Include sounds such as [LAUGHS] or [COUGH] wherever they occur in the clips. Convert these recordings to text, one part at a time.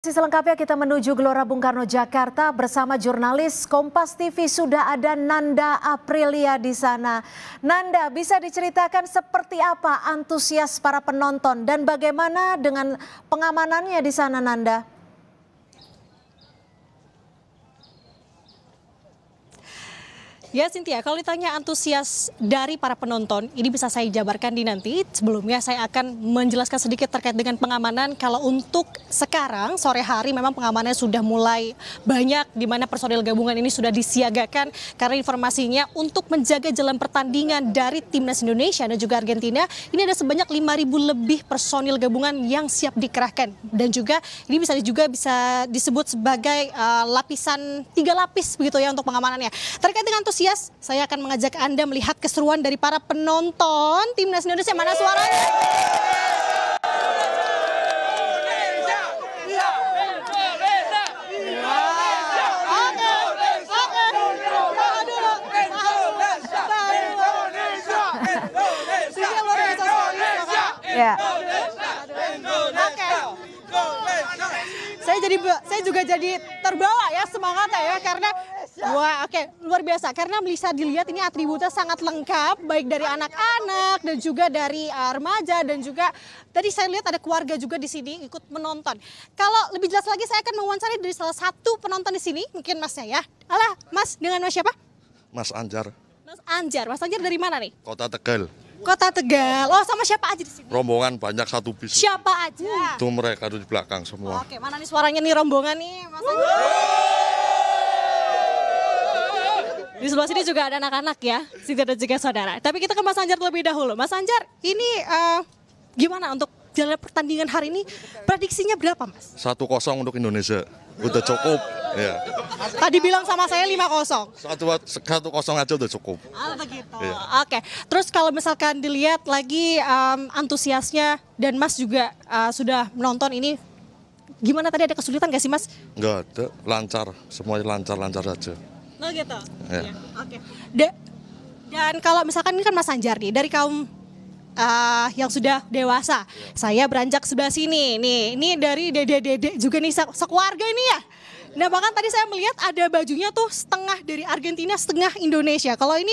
Selengkapnya kita menuju Gelora Bung Karno Jakarta bersama jurnalis Kompas TV sudah ada Nanda Aprilia di sana. Nanda bisa diceritakan seperti apa antusias para penonton dan bagaimana dengan pengamanannya di sana Nanda? Ya Cynthia, kalau ditanya antusias dari para penonton, ini bisa saya jabarkan di nanti. Sebelumnya saya akan menjelaskan sedikit terkait dengan pengamanan. Kalau untuk sekarang sore hari memang pengamanannya sudah mulai banyak di mana personil gabungan ini sudah disiagakan karena informasinya untuk menjaga jalan pertandingan dari timnas Indonesia dan juga Argentina, ini ada sebanyak 5.000 lebih personil gabungan yang siap dikerahkan dan juga ini bisa juga bisa disebut sebagai uh, lapisan tiga lapis begitu ya untuk pengamanannya. Terkait dengan antusias antusias, saya akan mengajak Anda melihat keseruan dari para penonton timnas Indonesia. Mana suaranya? Saya jadi saya juga jadi terbawa ya semangatnya ya karena Wah, oke, okay. luar biasa. Karena bisa dilihat ini atributnya sangat lengkap, baik dari anak-anak dan juga dari uh, remaja dan juga tadi saya lihat ada keluarga juga di sini ikut menonton. Kalau lebih jelas lagi saya akan mewawancari dari salah satu penonton di sini, mungkin Masnya ya. Alah, Mas dengan Mas siapa? Mas Anjar. Mas Anjar. Mas Anjar dari mana nih? Kota Tegal. Kota Tegal. Oh, sama siapa aja di sini? Rombongan banyak satu bis. Siapa aja? Itu mereka tuh di belakang semua. Oke, mana nih suaranya nih rombongan nih, Mas Anjar? Di sebelah sini juga ada anak-anak ya, Sintia dan juga saudara. Tapi kita ke Mas Anjar terlebih dahulu. Mas Anjar, ini uh, gimana untuk jalan pertandingan hari ini? Prediksinya berapa, Mas? Satu kosong untuk Indonesia. Udah cukup. Ya. Tadi bilang sama saya lima kosong. Satu, satu kosong aja udah cukup. Oh, begitu. Ya. Oke. Terus kalau misalkan dilihat lagi um, antusiasnya dan Mas juga uh, sudah menonton ini gimana tadi ada kesulitan gak sih Mas? Enggak ada, lancar. Semuanya lancar-lancar saja. Oh gitu. Ya. ya. Oke. Okay. dan kalau misalkan ini kan Mas Anjar nih dari kaum uh, yang sudah dewasa. Saya beranjak sebelah sini. Nih, ini dari dede-dede juga nih se sekeluarga ini ya. Nah bahkan tadi saya melihat ada bajunya tuh setengah dari Argentina, setengah Indonesia. Kalau ini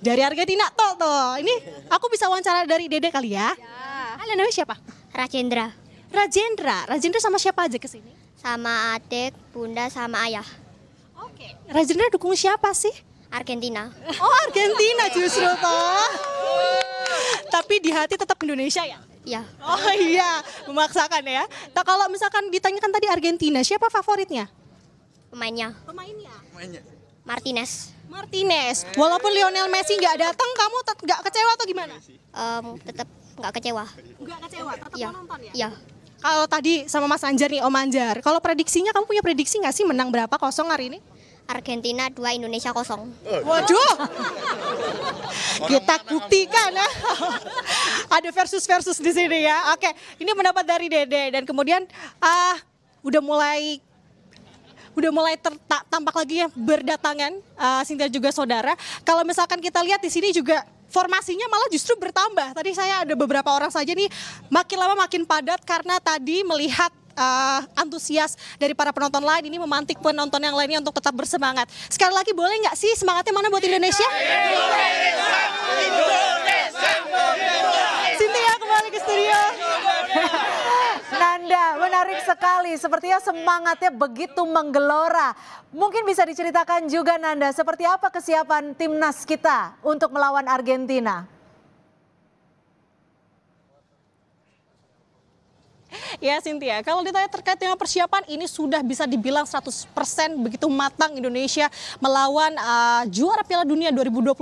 dari Argentina tuh tuh. Ini aku bisa wawancara dari dede kali ya. ya. Halo namanya siapa? Rajendra. Rajendra. Rajendra sama siapa aja kesini? Sama adik, bunda, sama ayah. Rajendra dukung siapa sih? Argentina. Oh Argentina justru toh. Tapi di hati tetap Indonesia ya? Iya. Oh iya, memaksakan ya. Tak nah, kalau misalkan ditanyakan tadi Argentina, siapa favoritnya? Pemainnya. Pemainnya. Pemainnya. Martinez. Martinez. Walaupun Lionel Messi nggak datang, kamu nggak kecewa atau gimana? Um, tetap nggak kecewa. Nggak kecewa, tetap ya. nonton ya? Iya. Kalau tadi sama Mas Anjar nih, Om Anjar, kalau prediksinya kamu punya prediksi nggak sih menang berapa kosong hari ini? Argentina 2 Indonesia kosong. Eh, Waduh. Iya. [LAUGHS] Kita buktikan ya. [LAUGHS] Ada versus versus di sini ya. Oke, ini pendapat dari Dede dan kemudian ah udah mulai udah mulai ter, tampak lagi ya berdatangan uh, ah, Sinta juga saudara. Kalau misalkan kita lihat di sini juga formasinya malah justru bertambah. Tadi saya ada beberapa orang saja nih makin lama makin padat karena tadi melihat uh, antusias dari para penonton lain ini memantik penonton yang lainnya untuk tetap bersemangat. Sekali lagi boleh nggak sih semangatnya mana buat Indonesia? Indonesia, Cynthia kembali ke studio. [LAUGHS] Nanda, menarik sekali. Sepertinya semangatnya begitu menggelora. Mungkin bisa diceritakan juga Nanda, seperti apa kesiapan timnas kita untuk melawan Argentina? Ya Cynthia, kalau ditanya terkait dengan persiapan ini sudah bisa dibilang 100% begitu matang Indonesia melawan uh, juara Piala Dunia 2022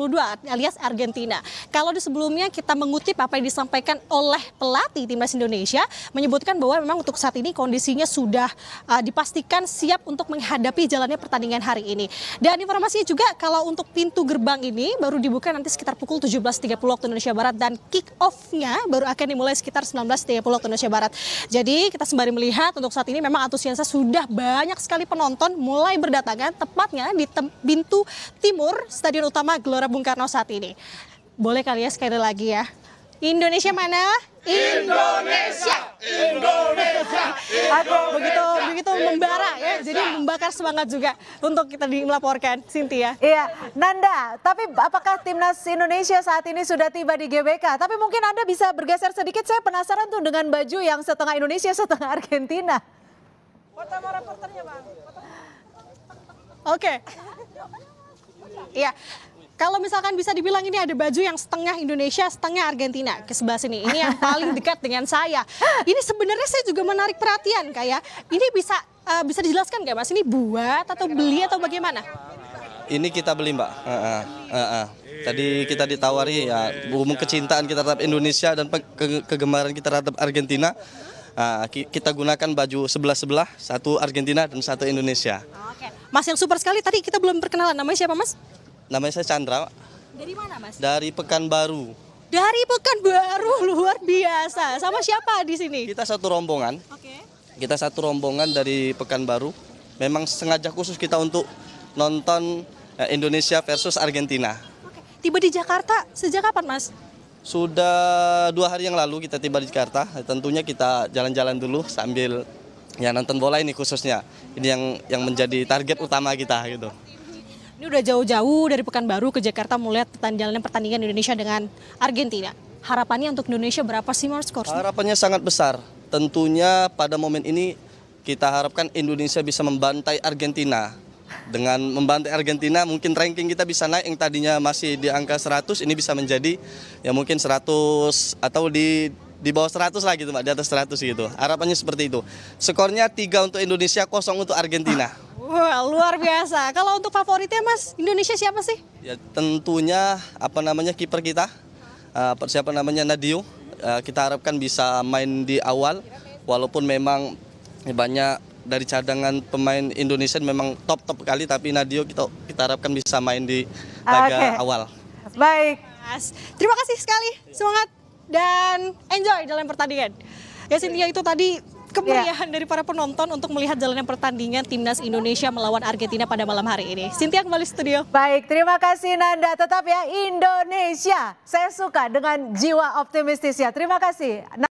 alias Argentina. Kalau di sebelumnya kita mengutip apa yang disampaikan oleh pelatih timnas Indonesia menyebutkan bahwa memang untuk saat ini kondisinya sudah uh, dipastikan siap untuk menghadapi jalannya pertandingan hari ini. Dan informasinya juga kalau untuk pintu gerbang ini baru dibuka nanti sekitar pukul 17.30 waktu Indonesia Barat dan kick off-nya baru akan dimulai sekitar 19.30 waktu Indonesia Barat. Jadi jadi kita sembari melihat untuk saat ini memang antusiasnya sudah banyak sekali penonton mulai berdatangan tepatnya di pintu timur Stadion Utama Gelora Bung Karno saat ini. Boleh kali ya sekali lagi ya. Indonesia mana? Indonesia! Indonesia, Aku begitu begitu membara ya, jadi membakar semangat juga untuk kita dilaporkan, Cynthia. Iya, Nanda. Tapi apakah timnas Indonesia saat ini sudah tiba di GBK? Tapi mungkin Anda bisa bergeser sedikit. Saya penasaran tuh dengan baju yang setengah Indonesia, [LAUGHS] setengah Argentina. Pertama reporternya, Bang. Oke. Okay. Iya kalau misalkan bisa dibilang ini ada baju yang setengah Indonesia, setengah Argentina ke sebelah sini. Ini yang paling dekat dengan saya. Ini sebenarnya saya juga menarik perhatian kayak ya. ini bisa uh, bisa dijelaskan nggak mas? Ini buat atau beli atau bagaimana? Ini kita beli mbak. Uh, uh, uh, uh. Tadi kita ditawari ya umum kecintaan kita terhadap Indonesia dan ke kegemaran kita terhadap Argentina. Uh, kita gunakan baju sebelah-sebelah, satu Argentina dan satu Indonesia. Mas yang super sekali tadi kita belum perkenalan namanya siapa mas? Namanya saya Chandra. Dari mana mas? Dari Pekanbaru. Dari Pekanbaru luar biasa. Sama siapa di sini? Kita satu rombongan. Oke. Okay. Kita satu rombongan dari Pekanbaru. Memang sengaja khusus kita untuk nonton eh, Indonesia versus Argentina. Oke. Tiba di Jakarta sejak kapan mas? Sudah dua hari yang lalu kita tiba di Jakarta. Tentunya kita jalan-jalan dulu sambil ya nonton bola ini khususnya. Ini yang yang menjadi target utama kita gitu. Ini udah jauh-jauh dari Pekanbaru ke Jakarta melihat pertandingan pertandingan Indonesia dengan Argentina. Harapannya untuk Indonesia berapa sih Mars skor? Harapannya sangat besar. Tentunya pada momen ini kita harapkan Indonesia bisa membantai Argentina. Dengan membantai Argentina mungkin ranking kita bisa naik yang tadinya masih di angka 100 ini bisa menjadi ya mungkin 100 atau di di bawah 100 lah gitu Mbak, di atas 100 gitu. Harapannya seperti itu. Skornya 3 untuk Indonesia, 0 untuk Argentina. Wah, luar biasa. Kalau untuk favoritnya Mas, Indonesia siapa sih? Ya tentunya apa namanya kiper kita? Uh, siapa namanya Nadio? Uh, kita harapkan bisa main di awal walaupun memang banyak dari cadangan pemain Indonesia memang top-top kali tapi Nadio kita kita harapkan bisa main di laga okay. awal. Baik. Mas. Terima kasih sekali. Semangat dan enjoy dalam pertandingan. Ya Cynthia itu tadi kemeriahan yeah. dari para penonton untuk melihat jalannya pertandingan timnas Indonesia melawan Argentina pada malam hari ini. Sintia kembali studio. Baik, terima kasih Nanda. Tetap ya Indonesia. Saya suka dengan jiwa optimistis ya. Terima kasih.